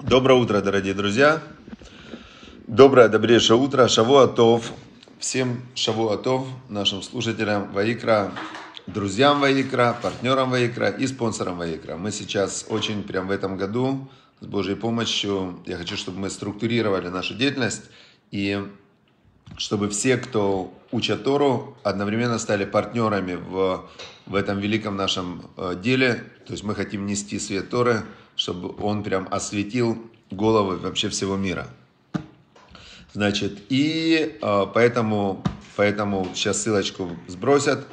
Доброе утро, дорогие друзья. Доброе, добрейшее утро. Шавуатов. Всем Шавуатов, нашим слушателям Ваикра, друзьям Ваикра, партнерам Ваикра и спонсорам Ваикра. Мы сейчас очень прям в этом году с Божьей помощью, я хочу, чтобы мы структурировали нашу деятельность и чтобы все, кто учат Тору, одновременно стали партнерами в, в этом великом нашем э, деле. То есть мы хотим нести свет Торы – чтобы он прям осветил головы вообще всего мира. Значит, и э, поэтому, поэтому сейчас ссылочку сбросят.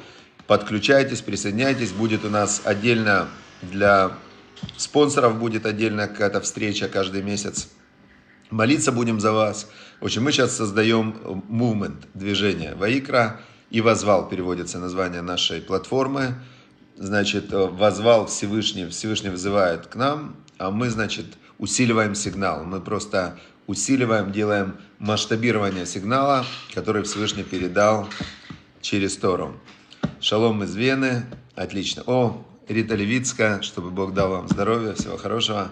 Подключайтесь, присоединяйтесь. Будет у нас отдельно для спонсоров будет отдельная какая-то встреча каждый месяц. Молиться будем за вас. В общем, мы сейчас создаем movement, э, движение Ваикра и возвал переводится название нашей платформы. Значит, э, возвал Всевышний, Всевышний вызывает к нам, а мы, значит, усиливаем сигнал. Мы просто усиливаем, делаем масштабирование сигнала, который Всевышний передал через Тору. Шалом из Вены. Отлично. О, Рита Левицкая, чтобы Бог дал вам здоровья, всего хорошего.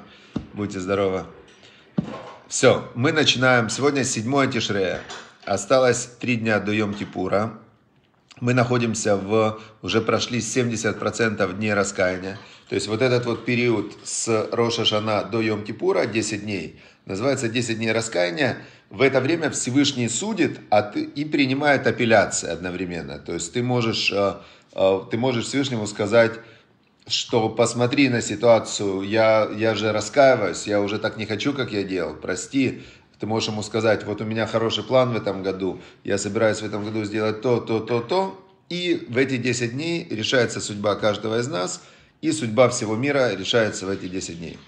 Будьте здоровы. Все, мы начинаем. Сегодня седьмое Тишрея. Осталось три дня до Йом-Кипура мы находимся в, уже прошли 70% дней раскаяния. То есть вот этот вот период с Роша Шана до Йом Кипура, 10 дней, называется 10 дней раскаяния. В это время Всевышний судит а ты, и принимает апелляции одновременно. То есть ты можешь, э, э, ты можешь Всевышнему сказать, что посмотри на ситуацию, я, я же раскаиваюсь, я уже так не хочу, как я делал, прости, ты можешь ему сказать, вот у меня хороший план в этом году, я собираюсь в этом году сделать то, то, то, то. И в эти 10 дней решается судьба каждого из нас, и судьба всего мира решается в эти 10 дней.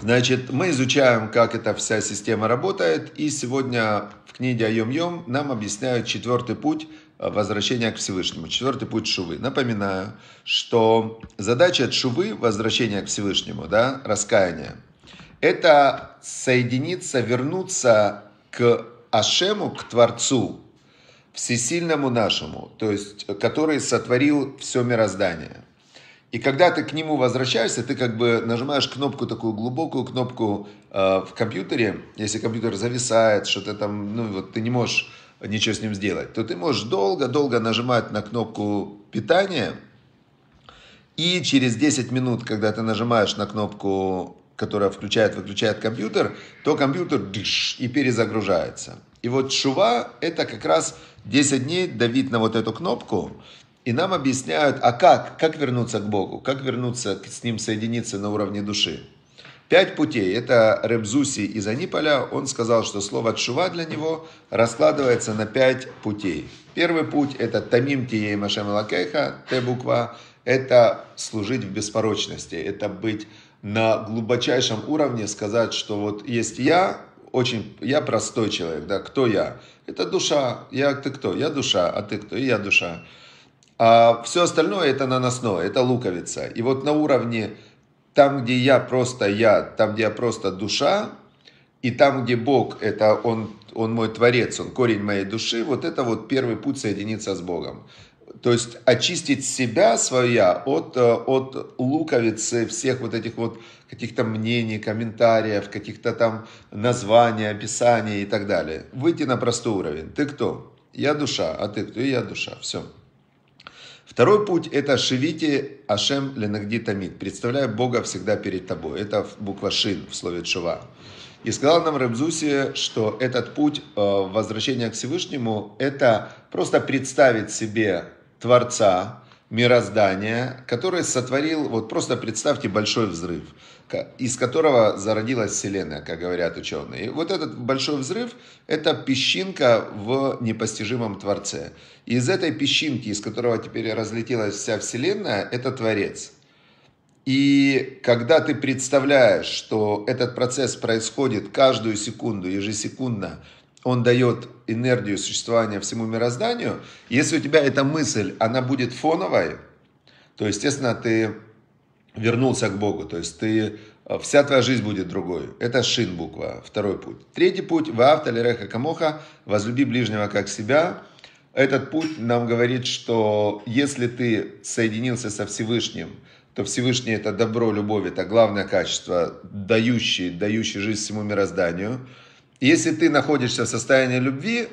Значит, мы изучаем, как эта вся система работает, и сегодня в книге «Айом-Йом» нам объясняют четвертый путь возвращения к Всевышнему, четвертый путь Шувы. Напоминаю, что задача от Шувы – возвращение к Всевышнему, да, раскаяние – это соединиться, вернуться к Ашему, к Творцу, всесильному нашему, то есть, который сотворил все мироздание. И когда ты к нему возвращаешься, ты как бы нажимаешь кнопку, такую глубокую кнопку э, в компьютере, если компьютер зависает, что-то там, ну вот ты не можешь ничего с ним сделать, то ты можешь долго-долго нажимать на кнопку питания, и через 10 минут, когда ты нажимаешь на кнопку которая включает-выключает компьютер, то компьютер дыш и перезагружается. И вот шува – это как раз 10 дней давить на вот эту кнопку, и нам объясняют, а как, как вернуться к Богу, как вернуться с Ним соединиться на уровне души. Пять путей. Это Ребзуси из Аниполя. Он сказал, что слово «тшува» для него раскладывается на пять путей. Первый путь – это «тамим тией машем лакейха», «т» буква. Это служить в беспорочности, это быть на глубочайшем уровне сказать, что вот есть я, очень, я простой человек, да, кто я? Это душа, я, ты кто? Я душа, а ты кто? И я душа. А все остальное это наносное, это луковица. И вот на уровне там, где я просто я, там, где я просто душа, и там, где Бог, это он, он мой творец, он корень моей души, вот это вот первый путь соединиться с Богом. То есть очистить себя, своя, от, э, от луковицы всех вот этих вот каких-то мнений, комментариев, каких-то там названий, описаний и так далее. Выйти на простой уровень. Ты кто? Я душа. А ты кто? я душа. Все. Второй путь – это «шивите Ашем ленагди тамид». Представляй Бога всегда перед тобой. Это буква «шин» в слове «чува». И сказал нам Рабзуси, что этот путь э, возвращения к Всевышнему – это просто представить себе Творца, мироздания, который сотворил, вот просто представьте большой взрыв, из которого зародилась Вселенная, как говорят ученые. И вот этот большой взрыв – это песчинка в непостижимом Творце. И из этой песчинки, из которого теперь разлетелась вся Вселенная, это Творец. И когда ты представляешь, что этот процесс происходит каждую секунду, ежесекундно, он дает энергию существования всему мирозданию, если у тебя эта мысль, она будет фоновой, то, естественно, ты вернулся к Богу, то есть ты, э, вся твоя жизнь будет другой. Это шин буква, второй путь. Третий путь, ваав талереха камоха, возлюби ближнего как себя. Этот путь нам говорит, что если ты соединился со Всевышним, то Всевышний это добро, любовь, это главное качество, дающий, дающий жизнь всему мирозданию – если ты находишься в состоянии любви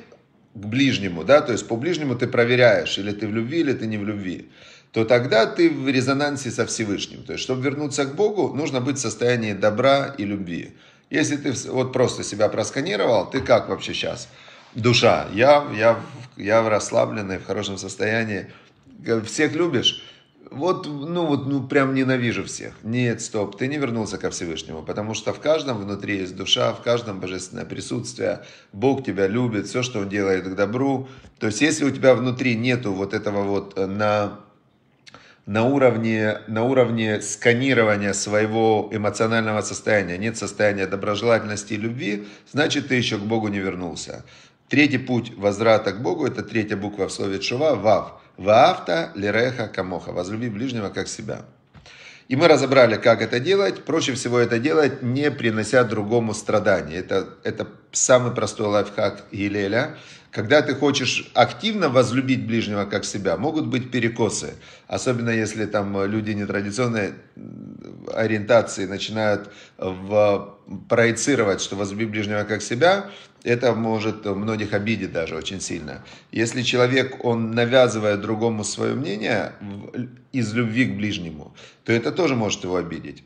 к ближнему, да, то есть по ближнему ты проверяешь, или ты в любви, или ты не в любви, то тогда ты в резонансе со Всевышним. То есть, чтобы вернуться к Богу, нужно быть в состоянии добра и любви. Если ты вот просто себя просканировал, ты как вообще сейчас? Душа. Я, я, я в расслабленной, в хорошем состоянии. Всех любишь? Вот, ну вот, ну прям ненавижу всех. Нет, стоп, ты не вернулся ко Всевышнему, потому что в каждом внутри есть душа, в каждом божественное присутствие, Бог тебя любит, все, что Он делает к добру. То есть, если у тебя внутри нету вот этого вот э, на, на, уровне, на уровне сканирования своего эмоционального состояния, нет состояния доброжелательности и любви, значит, ты еще к Богу не вернулся. Третий путь возврата к Богу, это третья буква в слове «чува» – «вав». Ваавта лереха камоха. Возлюби ближнего как себя. И мы разобрали, как это делать. Проще всего это делать, не принося другому страдания. Это, это самый простой лайфхак Елеля. Когда ты хочешь активно возлюбить ближнего как себя, могут быть перекосы. Особенно если там люди нетрадиционной ориентации начинают в... проецировать, что возлюби ближнего как себя, это может многих обидеть даже очень сильно. Если человек, он навязывает другому свое мнение из любви к ближнему, то это тоже может его обидеть.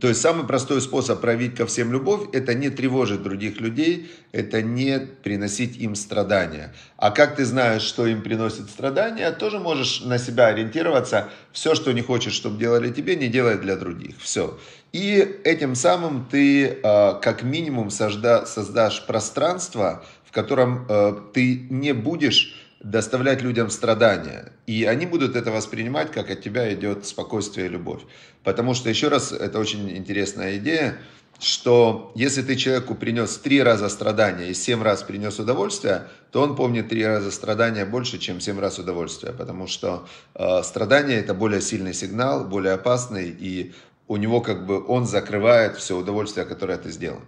То есть самый простой способ проявить ко всем любовь – это не тревожить других людей, это не приносить им страдания. А как ты знаешь, что им приносит страдания, тоже можешь на себя ориентироваться. Все, что не хочешь, чтобы делали тебе, не делай для других. Все. И этим самым ты э, как минимум создашь пространство, в котором э, ты не будешь доставлять людям страдания. И они будут это воспринимать, как от тебя идет спокойствие и любовь. Потому что, еще раз, это очень интересная идея, что если ты человеку принес три раза страдания и семь раз принес удовольствие, то он помнит три раза страдания больше, чем семь раз удовольствия, Потому что э, страдание это более сильный сигнал, более опасный, и у него как бы он закрывает все удовольствие, которое ты сделал.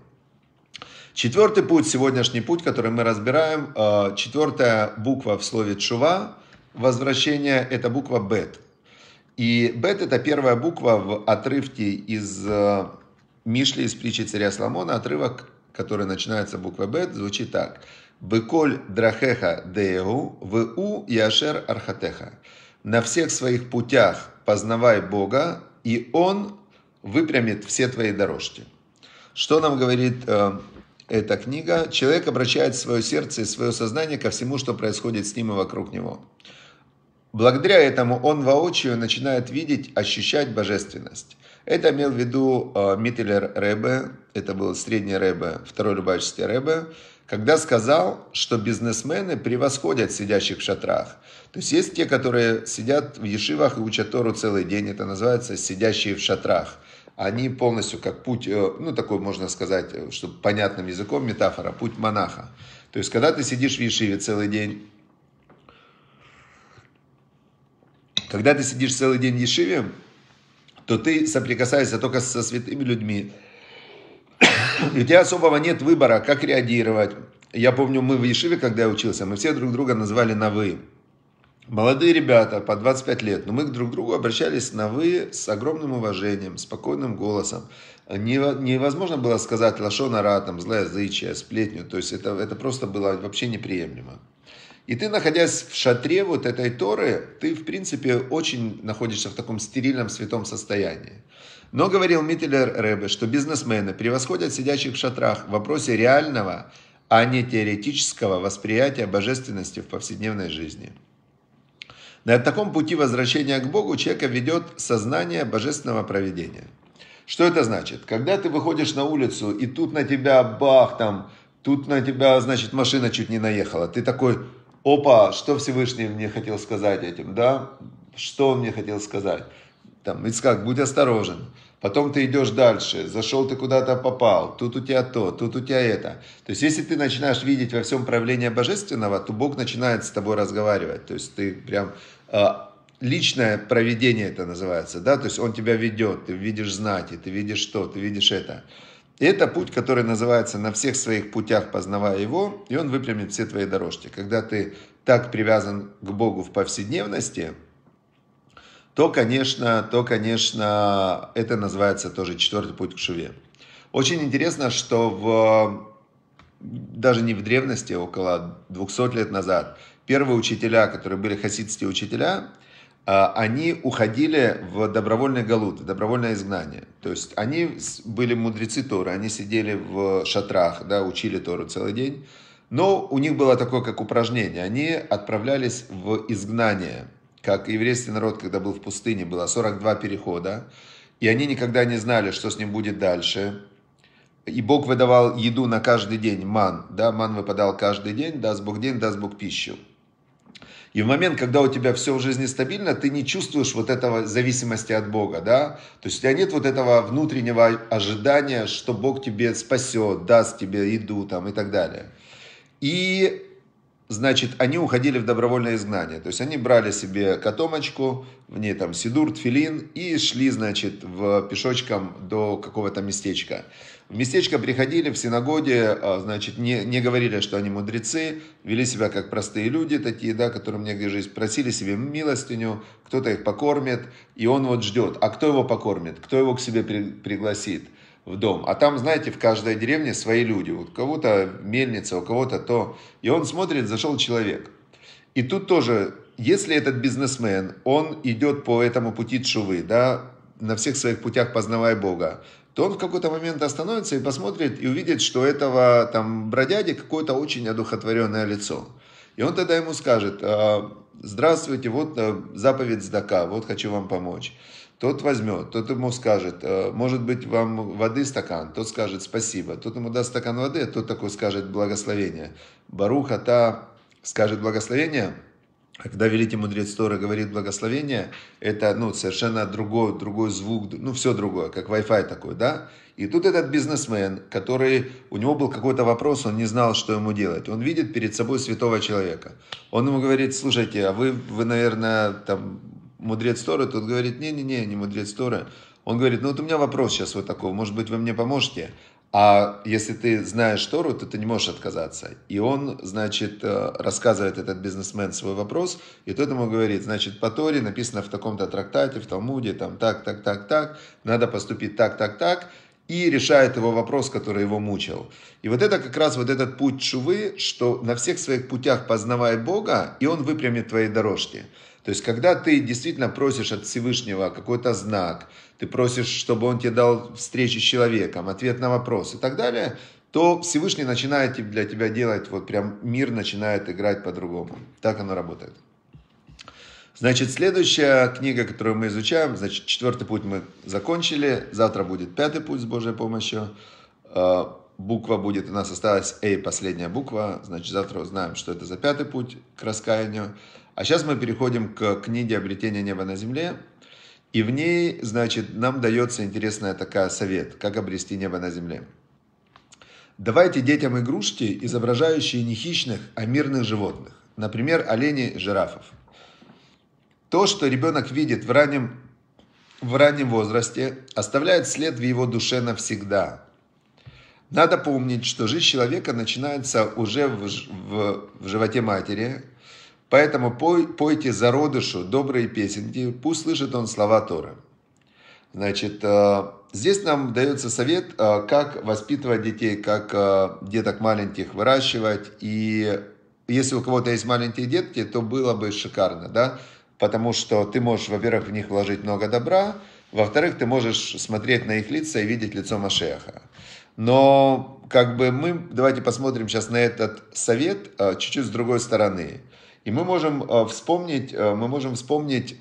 Четвертый путь, сегодняшний путь, который мы разбираем, э, четвертая буква в слове «чува», возвращение, это буква «бет». И «бет» — это первая буква в отрывке из э, Мишли, из притчи царя Соломона, отрывок, который начинается буквой «бет», звучит так. Быколь драхеха деегу, веу яшер архатеха». На всех своих путях познавай Бога, и Он выпрямит все твои дорожки. Что нам говорит э, эта книга, человек обращает свое сердце и свое сознание ко всему, что происходит с ним и вокруг него. Благодаря этому он воочию начинает видеть, ощущать божественность. Это имел в виду э, Миттелер Рэбе, это был средний Ребе, второй любаческий Ребе, когда сказал, что бизнесмены превосходят сидящих в шатрах. То есть есть те, которые сидят в ешивах и учат Тору целый день, это называется «сидящие в шатрах» они полностью как путь, э, ну, такой можно сказать, э, чтобы понятным языком метафора, путь монаха. То есть, когда ты сидишь в Ешиве целый день, когда ты сидишь целый день в Ешиве, то ты соприкасаешься только со святыми людьми. И у тебя особого нет выбора, как реагировать. Я помню, мы в Ешиве, когда я учился, мы все друг друга называли на «вы». Молодые ребята, по 25 лет, но мы друг к другу обращались на «вы» с огромным уважением, спокойным голосом. Невозможно было сказать лошона ратом, злоязычие, сплетню, то есть это, это просто было вообще неприемлемо. И ты, находясь в шатре вот этой Торы, ты, в принципе, очень находишься в таком стерильном святом состоянии. Но говорил Миттелер Рэбе, что бизнесмены превосходят сидящих в шатрах в вопросе реального, а не теоретического восприятия божественности в повседневной жизни. На таком пути возвращения к Богу человека ведет сознание божественного проведения. Что это значит? Когда ты выходишь на улицу, и тут на тебя бах, там, тут на тебя, значит, машина чуть не наехала. Ты такой, опа, что Всевышний мне хотел сказать этим, да? Что он мне хотел сказать? Там, Ицкак, будь осторожен. Потом ты идешь дальше, зашел ты куда-то попал, тут у тебя то, тут у тебя это. То есть, если ты начинаешь видеть во всем проявление божественного, то Бог начинает с тобой разговаривать. То есть, ты прям а, личное проведение это называется, да, то есть он тебя ведет, ты видишь знати, ты видишь что, ты видишь это. И это путь, который называется «На всех своих путях познавая его», и он выпрямит все твои дорожки. Когда ты так привязан к Богу в повседневности – то, конечно, то, конечно, это называется тоже четвертый путь к Шуве. Очень интересно, что в, даже не в древности, а около 200 лет назад, первые учителя, которые были хасидские учителя, а, они уходили в добровольный галут, в добровольное изгнание. То есть они были мудрецы Торы, они сидели в шатрах, да, учили Тору целый день. Но у них было такое, как упражнение. Они отправлялись в изгнание – как еврейский народ, когда был в пустыне, было 42 перехода, и они никогда не знали, что с ним будет дальше. И Бог выдавал еду на каждый день, ман, да, ман выпадал каждый день, даст Бог день, даст Бог пищу. И в момент, когда у тебя все в жизни стабильно, ты не чувствуешь вот этого зависимости от Бога, да? То есть у тебя нет вот этого внутреннего ожидания, что Бог тебе спасет, даст тебе еду там и так далее. И Значит, они уходили в добровольное изгнание. То есть они брали себе котомочку, в ней там сидур, тфилин, и шли, значит, в пешочком до какого-то местечка. В местечко приходили, в синагоге, а, значит, не, не говорили, что они мудрецы, вели себя как простые люди такие, да, которым негде жизнь, просили себе милостыню, кто-то их покормит, и он вот ждет. А кто его покормит? Кто его к себе при, пригласит? в дом. А там, знаете, в каждой деревне свои люди. У кого-то мельница, у кого-то то. И он смотрит, зашел человек. И тут тоже, если этот бизнесмен, он идет по этому пути Чувы, да, на всех своих путях познавая Бога, то он в какой-то момент остановится и посмотрит и увидит, что этого там бродяги какое-то очень одухотворенное лицо. И он тогда ему скажет, «А, здравствуйте, вот э, заповедь Здака, вот хочу вам помочь. Тот возьмет, тот ему скажет, «Э, может быть, вам воды стакан, тот скажет спасибо. Тот ему даст стакан воды, а тот такой скажет благословение. Баруха та скажет благословение, а когда великий мудрец Тора говорит благословение, это ну, совершенно другой, другой звук, ну все другое, как Wi-Fi такой, да? И тут этот бизнесмен, который, у него был какой-то вопрос, он не знал, что ему делать. Он видит перед собой святого человека. Он ему говорит, слушайте, а вы, вы наверное, там мудрец Торы, тот говорит, не-не-не, не мудрец Торы. Он говорит, ну вот у меня вопрос сейчас вот такой, может быть, вы мне поможете? А если ты знаешь Тору, то ты не можешь отказаться. И он, значит, э, рассказывает этот бизнесмен свой вопрос, и тот ему говорит, значит, по Торе написано в таком-то трактате, в Талмуде, там так, так, так, так, надо поступить так, так, так, и решает его вопрос, который его мучил. И вот это как раз вот этот путь Шувы, что на всех своих путях познавай Бога, и он выпрямит твои дорожки. То есть, когда ты действительно просишь от Всевышнего какой-то знак, ты просишь, чтобы он тебе дал встречи с человеком, ответ на вопрос и так далее, то Всевышний начинает для тебя делать, вот прям мир начинает играть по-другому. Так оно работает. Значит, следующая книга, которую мы изучаем, значит, четвертый путь мы закончили, завтра будет пятый путь с Божьей помощью. Э, буква будет, у нас осталась «Эй», последняя буква, значит, завтра узнаем, что это за пятый путь к раскаянию. А сейчас мы переходим к книге «Обретение неба на земле». И в ней, значит, нам дается интересная такая совет, как обрести небо на земле. Давайте детям игрушки, изображающие не хищных, а мирных животных. Например, оленей, жирафов. То, что ребенок видит в раннем, в раннем возрасте, оставляет след в его душе навсегда. Надо помнить, что жизнь человека начинается уже в, в, в животе матери, Поэтому пой, пойте зародышу добрые песенки, пусть слышит он слова Торы. Значит, э, здесь нам дается совет, э, как воспитывать детей, как э, деток маленьких выращивать. И если у кого-то есть маленькие детки, то было бы шикарно, да? Потому что ты можешь, во-первых, в них вложить много добра, во-вторых, ты можешь смотреть на их лица и видеть лицо Машеха. Но как бы мы, давайте посмотрим сейчас на этот совет чуть-чуть с другой стороны – и мы можем э, вспомнить, э, мы можем вспомнить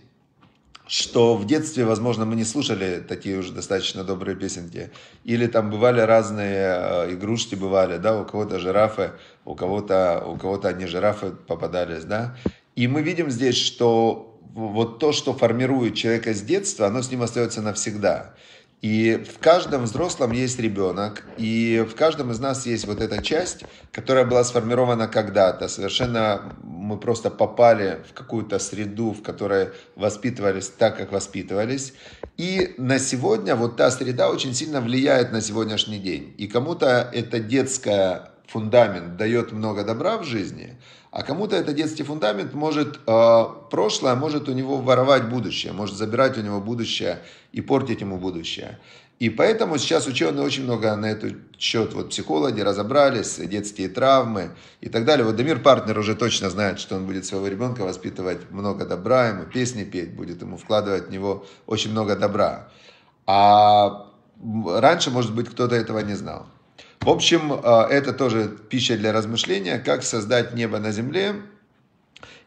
что в детстве, возможно, мы не слушали такие уже достаточно добрые песенки. Или там бывали разные э, игрушки, бывали, да, у кого-то жирафы, у кого-то у кого-то они жирафы попадались, да. И мы видим здесь, что вот то, что формирует человека с детства, оно с ним остается навсегда. И в каждом взрослом есть ребенок, и в каждом из нас есть вот эта часть, которая была сформирована когда-то, совершенно мы просто попали в какую-то среду, в которой воспитывались так, как воспитывались. И на сегодня вот та среда очень сильно влияет на сегодняшний день. И кому-то это детская фундамент дает много добра в жизни, а кому-то этот детский фундамент может э, прошлое, может у него воровать будущее, может забирать у него будущее и портить ему будущее. И поэтому сейчас ученые очень много на этот счет, вот психологи разобрались, детские травмы и так далее. Вот Дамир Партнер уже точно знает, что он будет своего ребенка воспитывать много добра, ему песни петь, будет ему вкладывать в него очень много добра. А раньше, может быть, кто-то этого не знал. В общем, э, это тоже пища для размышления, как создать небо на земле,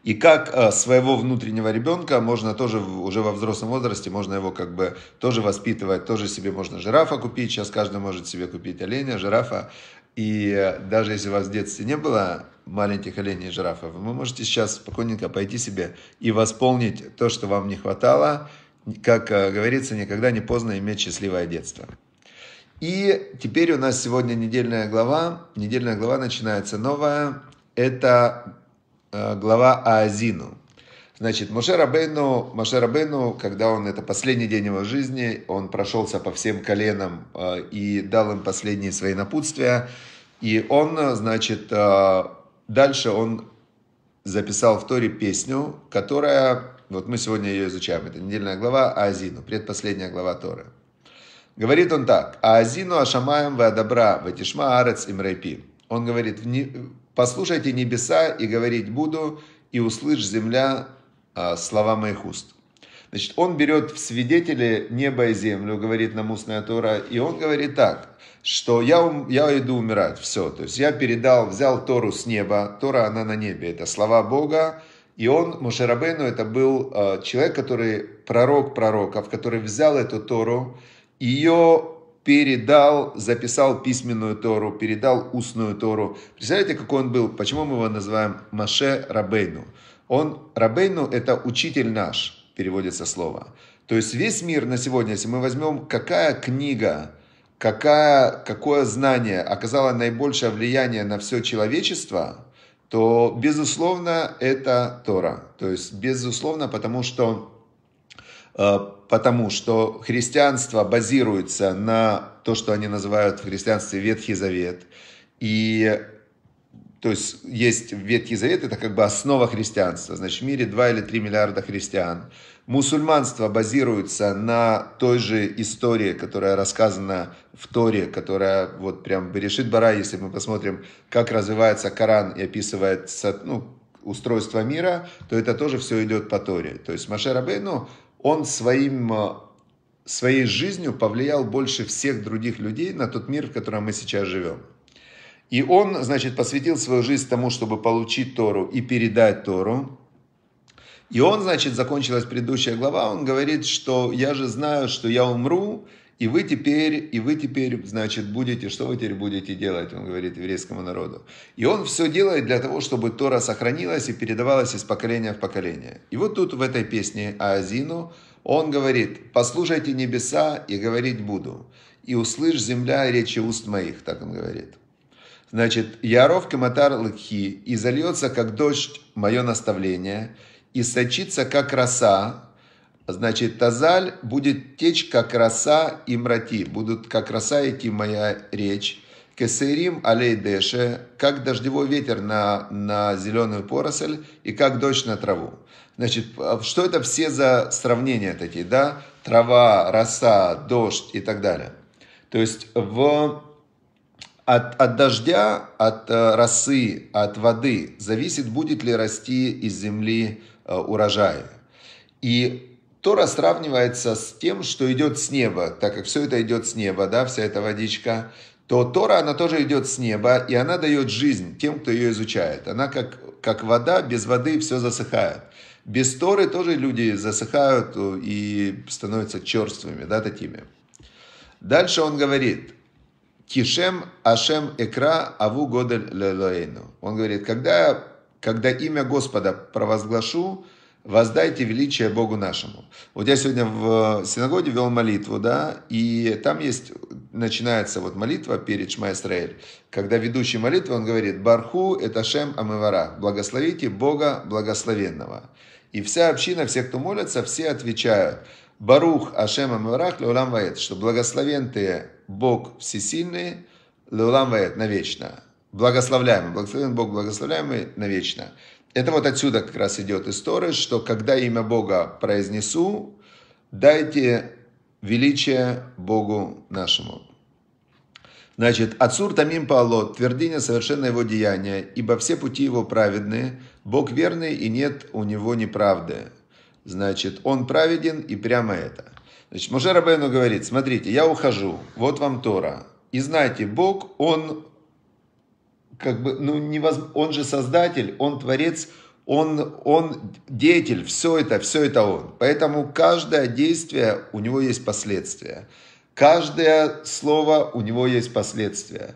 и как э, своего внутреннего ребенка можно тоже уже во взрослом возрасте, можно его как бы тоже воспитывать, тоже себе можно жирафа купить. Сейчас каждый может себе купить оленя, жирафа. И э, даже если у вас в детстве не было маленьких оленей и жирафов, вы можете сейчас спокойненько пойти себе и восполнить то, что вам не хватало. Как э, говорится, никогда не поздно иметь счастливое детство. И теперь у нас сегодня недельная глава. Недельная глава начинается новая. Это Э, глава Аазину. Значит, Моше Рабейну, Моше Рабейну, когда он, это последний день его жизни, он прошелся по всем коленам э, и дал им последние свои напутствия. И он, значит, э, дальше он записал в Торе песню, которая, вот мы сегодня ее изучаем, это недельная глава Аазину, предпоследняя глава Торы. Говорит он так, Аазину Ашамаем ва добра Ватишма Арец Имрайпи. Он говорит, Послушайте небеса, и говорить буду, и услышь земля а, слова моих уст. Значит, он берет в свидетели небо и землю, говорит нам устная Тора, и он говорит так, что я, я иду умирать, все. То есть я передал, взял Тору с неба, Тора, она на небе, это слова Бога, и он, Мушерабейну, это был а, человек, который, пророк пророков, который взял эту Тору, ее передал, записал письменную Тору, передал устную Тору. Представляете, какой он был? Почему мы его называем Маше Рабейну? Он, Рабейну, это учитель наш, переводится слово. То есть весь мир на сегодня, если мы возьмем, какая книга, какая, какое знание оказало наибольшее влияние на все человечество, то, безусловно, это Тора. То есть, безусловно, потому что Э, потому что христианство базируется на то, что они называют в христианстве Ветхий Завет. И то есть есть Ветхий Завет, это как бы основа христианства. Значит, в мире 2 или 3 миллиарда христиан. Мусульманство базируется на той же истории, которая рассказана в Торе, которая вот прям решит бара, если мы посмотрим, как развивается Коран и описывает ну, устройство мира, то это тоже все идет по Торе. То есть Маше ну он своим, э, своей жизнью повлиял больше всех других людей на тот мир, в котором мы сейчас живем. И он, значит, посвятил свою жизнь тому, чтобы получить Тору и передать Тору. И он, значит, закончилась предыдущая глава, он говорит, что я же знаю, что я умру, и вы теперь, и вы теперь, значит, будете, что вы теперь будете делать, он говорит еврейскому народу. И он все делает для того, чтобы Тора сохранилась и передавалась из поколения в поколение. И вот тут в этой песне Аазину он говорит, послушайте небеса и говорить буду. И услышь земля речи уст моих, так он говорит. Значит, Яров Каматар Лыкхи, и зальется, как дождь, мое наставление, и сочится, как роса, Значит, тазаль будет течь, как роса и мрати. Будут, как роса идти моя речь. Кесерим алей деше, как дождевой ветер на, на зеленую поросль и как дождь на траву. Значит, что это все за сравнения такие, да? Трава, роса, дождь и так далее. То есть в, от, от дождя, от э, росы, от воды зависит, будет ли расти из земли э, урожай. И Тора сравнивается с тем, что идет с неба, так как все это идет с неба, да, вся эта водичка, то Тора, она тоже идет с неба, и она дает жизнь тем, кто ее изучает. Она как, как вода, без воды все засыхает. Без Торы тоже люди засыхают э, и становятся черствыми, да, такими. Дальше он говорит, Кишем Ашем Экра Аву Годель Лелоэйну. Он говорит, когда, когда имя Господа провозглашу, воздайте величие Богу нашему. Вот я сегодня в э, синагоге вел молитву, да, и там есть, начинается вот молитва перед Шма Исраэль, когда ведущий молитва, он говорит, Барху Эташем Амывара, благословите Бога благословенного. И вся община, все, кто молятся, все отвечают, Барух Ашем Амыварах Леулам Ваэт, что благословен ты Бог всесильный, Леулам Ваэт, навечно. Благословляемый, благословен Бог благословляемый навечно. Это вот отсюда как раз идет история, что когда имя Бога произнесу, дайте величие Богу нашему. Значит, Ацур Тамим Паало, твердыня совершенно его деяния, ибо все пути его праведны, Бог верный и нет у него неправды. Значит, он праведен и прямо это. Значит, Мужер Абену говорит, смотрите, я ухожу, вот вам Тора. И знайте, Бог, он как бы, ну, невоз... он же создатель, он творец, он, он деятель, все это, все это он. Поэтому каждое действие, у него есть последствия. Каждое слово, у него есть последствия.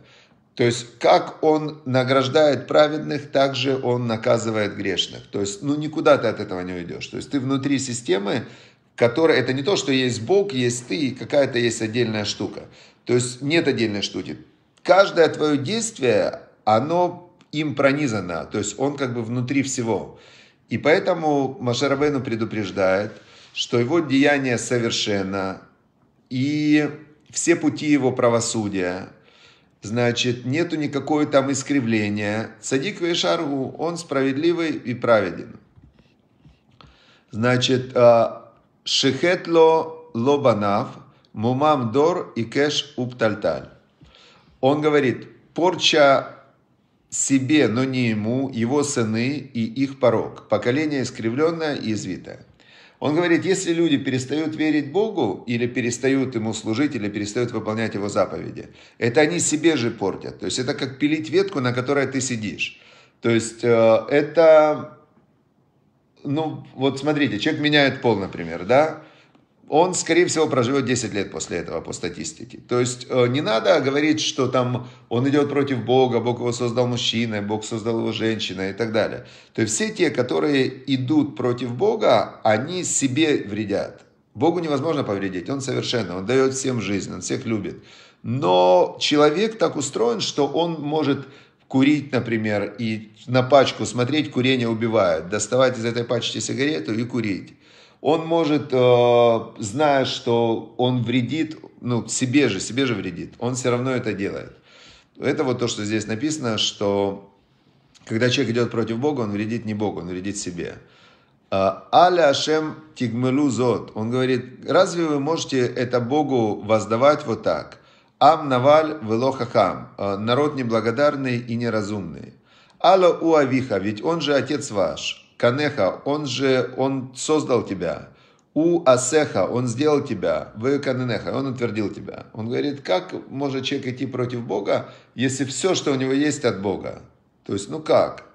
То есть, как он награждает праведных, так же он наказывает грешных. То есть, ну, никуда ты от этого не уйдешь. То есть, ты внутри системы, которая... Это не то, что есть Бог, есть ты, и какая-то есть отдельная штука. То есть, нет отдельной штуки. Каждое твое действие, оно им пронизано, то есть он как бы внутри всего. И поэтому Машарабейну предупреждает, что его деяние совершенно, и все пути его правосудия, значит, нету никакого там искривления. Садик Вейшаргу, он справедливый и праведен. Значит, а, Шехетло Лобанав, Мумам Дор и кеш Уптальталь. Он говорит, порча себе, но не ему, его сыны и их порог, поколение искривленное и извитое. Он говорит, если люди перестают верить Богу, или перестают Ему служить, или перестают выполнять Его заповеди, это они себе же портят. То есть это как пилить ветку, на которой ты сидишь. То есть э, это, ну вот смотрите, человек меняет пол, например, да, он, скорее всего, проживет 10 лет после этого по статистике. То есть э, не надо говорить, что там он идет против Бога, Бог его создал мужчиной, Бог создал его женщиной и так далее. То есть все те, которые идут против Бога, они себе вредят. Богу невозможно повредить, он совершенно, он дает всем жизнь, он всех любит. Но человек так устроен, что он может курить, например, и на пачку смотреть, курение убивает, доставать из этой пачки сигарету и курить он может, э, зная, что он вредит, ну, себе же, себе же вредит, он все равно это делает. Это вот то, что здесь написано, что когда человек идет против Бога, он вредит не Богу, он вредит себе. Э, Аля Ашем Тигмелу Зот. Он говорит, разве вы можете это Богу воздавать вот так? Ам Наваль Велохахам. Э, Народ неблагодарный и неразумный. Алла Уавиха, ведь он же отец ваш. Канеха, он же, он создал тебя. У Асеха, он сделал тебя. Вы Канеха, он утвердил тебя. Он говорит, как может человек идти против Бога, если все, что у него есть от Бога? То есть, ну как?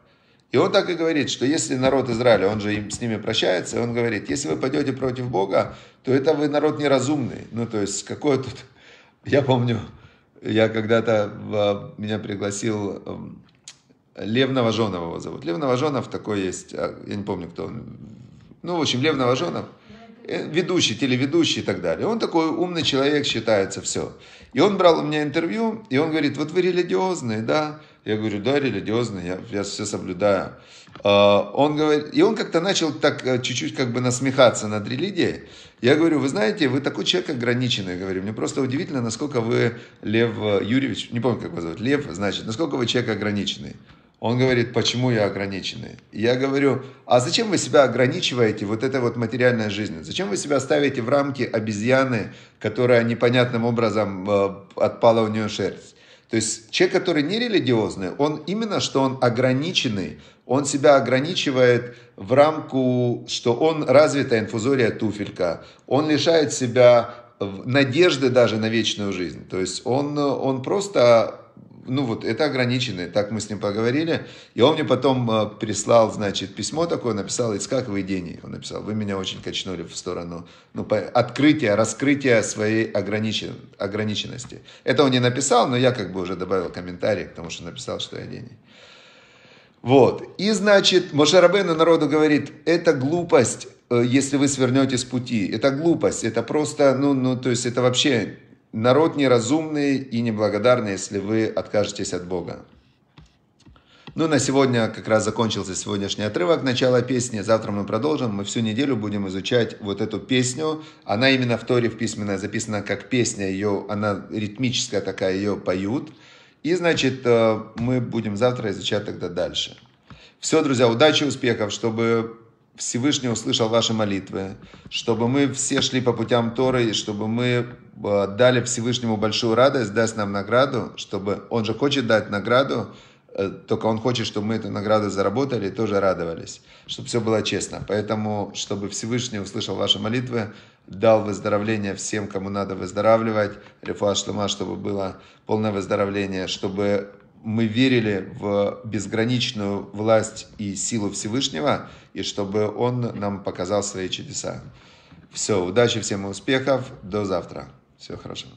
И он так и говорит, что если народ Израиля, он же им, с ними прощается, он говорит, если вы пойдете против Бога, то это вы народ неразумный. Ну, то есть, какой тут... Я помню, я когда-то э, меня пригласил эм, Лев Новожонов его зовут. Лев Новожонов такой есть, а, я не помню, кто он. Ну, в общем, Лев Новожонов, э, ведущий, телеведущий и так далее. Он такой умный человек, считается, все. И он брал у меня интервью, и он говорит, вот вы религиозные, да? Я говорю, да, религиозный, я, я все соблюдаю. А, он говорит, и он как-то начал так э, чуть-чуть как бы насмехаться над религией. Я говорю, вы знаете, вы такой человек ограниченный, говорю, мне просто удивительно, насколько вы, Лев э, Юрьевич, не помню, как его зовут, Лев, значит, насколько вы человек ограниченный. Он говорит, почему я ограниченный? я говорю, а зачем вы себя ограничиваете вот этой вот материальной жизнью? Зачем вы себя ставите в рамки обезьяны, которая непонятным образом э, отпала у нее шерсть? То есть человек, который не религиозный, он именно, что он ограниченный, он себя ограничивает в рамку, что он развитая инфузория туфелька, он лишает себя надежды даже на вечную жизнь. То есть он, он просто ну вот, это ограничено, так мы с ним поговорили. И он мне потом э, прислал, значит, письмо такое, написал, как вы гений, он написал, вы меня очень качнули в сторону, ну, по, открытия, раскрытия своей ограничен, ограниченности. Это он не написал, но я как бы уже добавил комментарий, потому что написал, что я гений. Вот, и значит, Мошарабейну народу говорит, это глупость, э, если вы свернете с пути, это глупость, это просто, ну, ну, то есть это вообще народ неразумный и неблагодарный, если вы откажетесь от Бога. Ну, на сегодня как раз закончился сегодняшний отрывок, начала песни. Завтра мы продолжим. Мы всю неделю будем изучать вот эту песню. Она именно в Торе в письменной записана как песня. Ее, она ритмическая такая, ее поют. И, значит, э, мы будем завтра изучать тогда дальше. Все, друзья, удачи, успехов, чтобы Всевышний услышал ваши молитвы, чтобы мы все шли по путям Торы, и чтобы мы э, дали Всевышнему большую радость, даст нам награду, чтобы Он же хочет дать награду, э, только Он хочет, чтобы мы эту награду заработали и тоже радовались, чтобы все было честно. Поэтому, чтобы Всевышний услышал ваши молитвы, дал выздоровление всем, кому надо выздоравливать, рефуа шлема, чтобы было полное выздоровление, чтобы мы верили в безграничную власть и силу Всевышнего, и чтобы Он нам показал свои чудеса. Все, удачи, всем успехов, до завтра. Всего хорошего.